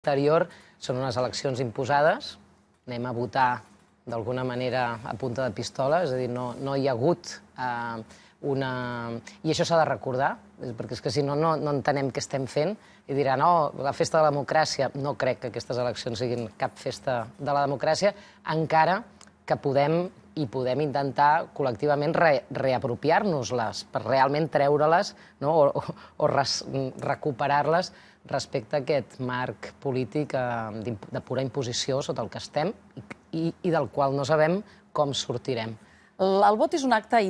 exterior són unes eleccions imposades, anem a votar d'alguna manera a punta de pistola, és a dir, no, no hi ha hagut eh, una... I això s'ha de recordar, perquè és que si no, no, no entenem què estem fent i diran, no, oh, la festa de la democràcia... No crec que aquestes eleccions siguin cap festa de la democràcia, encara que podem i podem intentar col·lectivament re reapropiar-nos-les, per realment treure-les no? o, o, o recuperar-les respecte a aquest marc polític eh, de pura imposició sota el que estem i, i del qual no sabem com sortirem. El vot és un acte